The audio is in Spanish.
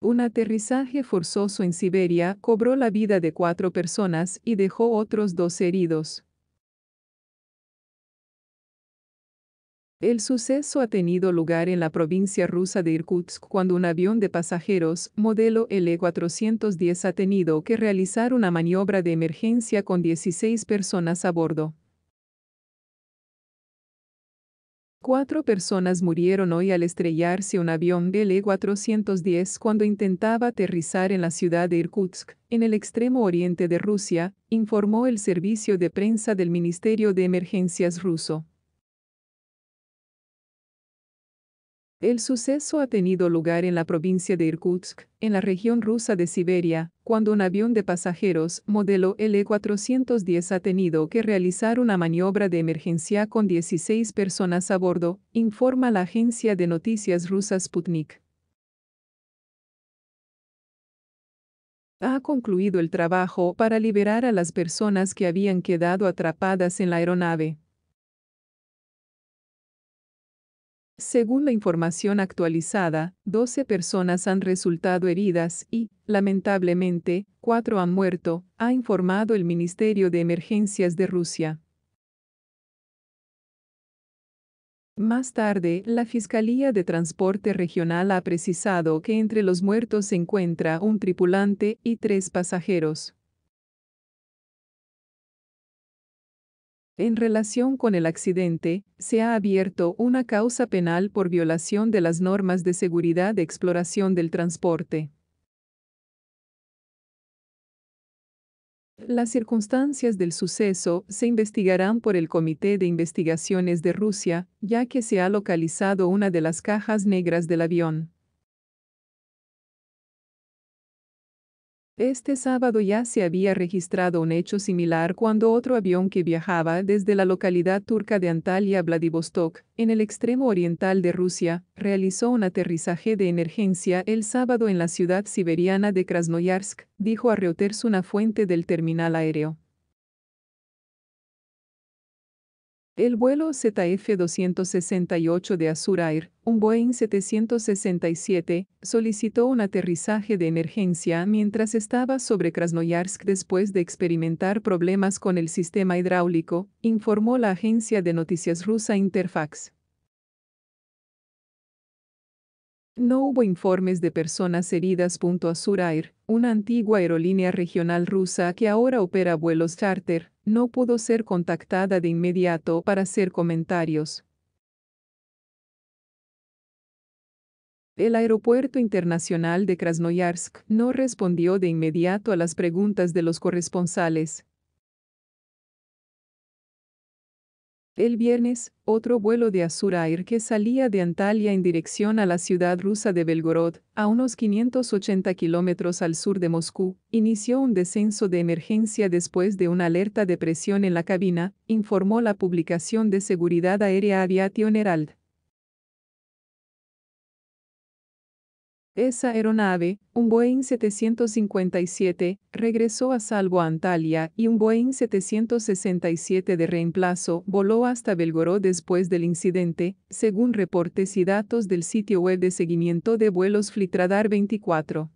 Un aterrizaje forzoso en Siberia cobró la vida de cuatro personas y dejó otros dos heridos. El suceso ha tenido lugar en la provincia rusa de Irkutsk cuando un avión de pasajeros, modelo L-410, ha tenido que realizar una maniobra de emergencia con 16 personas a bordo. Cuatro personas murieron hoy al estrellarse un avión BL-410 cuando intentaba aterrizar en la ciudad de Irkutsk, en el extremo oriente de Rusia, informó el servicio de prensa del Ministerio de Emergencias ruso. El suceso ha tenido lugar en la provincia de Irkutsk, en la región rusa de Siberia, cuando un avión de pasajeros modelo L-410 ha tenido que realizar una maniobra de emergencia con 16 personas a bordo, informa la agencia de noticias rusa Sputnik. ha concluido el trabajo para liberar a las personas que habían quedado atrapadas en la aeronave. Según la información actualizada, 12 personas han resultado heridas y, lamentablemente, 4 han muerto, ha informado el Ministerio de Emergencias de Rusia. Más tarde, la Fiscalía de Transporte Regional ha precisado que entre los muertos se encuentra un tripulante y tres pasajeros. En relación con el accidente, se ha abierto una causa penal por violación de las normas de seguridad de exploración del transporte. Las circunstancias del suceso se investigarán por el Comité de Investigaciones de Rusia, ya que se ha localizado una de las cajas negras del avión. Este sábado ya se había registrado un hecho similar cuando otro avión que viajaba desde la localidad turca de Antalya a Vladivostok, en el extremo oriental de Rusia, realizó un aterrizaje de emergencia el sábado en la ciudad siberiana de Krasnoyarsk, dijo a Reuters una fuente del terminal aéreo. El vuelo ZF-268 de Azurair, un Boeing 767, solicitó un aterrizaje de emergencia mientras estaba sobre Krasnoyarsk después de experimentar problemas con el sistema hidráulico, informó la agencia de noticias rusa Interfax. No hubo informes de personas heridas. Azur una antigua aerolínea regional rusa que ahora opera vuelos charter, no pudo ser contactada de inmediato para hacer comentarios. El Aeropuerto Internacional de Krasnoyarsk no respondió de inmediato a las preguntas de los corresponsales, El viernes, otro vuelo de azura Air que salía de Antalya en dirección a la ciudad rusa de Belgorod, a unos 580 kilómetros al sur de Moscú, inició un descenso de emergencia después de una alerta de presión en la cabina, informó la publicación de seguridad aérea Aviation Herald. Esa aeronave, un Boeing 757, regresó a salvo a Antalya y un Boeing 767 de reemplazo voló hasta Belgorod después del incidente, según reportes y datos del sitio web de seguimiento de vuelos Flitradar 24.